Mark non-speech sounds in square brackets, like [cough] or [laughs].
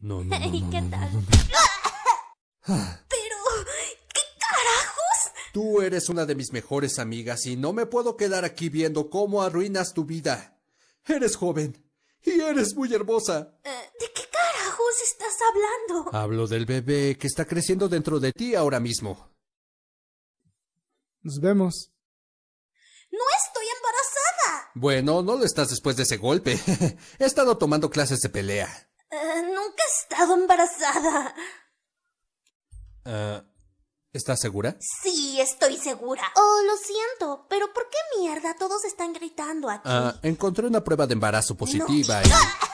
No, no, [laughs] qué tal? [laughs] Pero, ¿qué carajos? Tú eres una de mis mejores amigas y no me puedo quedar aquí viendo cómo arruinas tu vida. Eres joven y eres muy hermosa. Eh, ¿De qué carajos estás hablando? Hablo del bebé que está creciendo dentro de ti ahora mismo. Nos vemos. No estoy embarazada. Bueno, no lo estás después de ese golpe. [laughs] He estado tomando clases de pelea. Eh, nunca he estado embarazada. Uh, ¿Estás segura? Sí, estoy segura. Oh, lo siento, pero ¿por qué mierda todos están gritando aquí? Ah, encontré una prueba de embarazo positiva ¡Ah!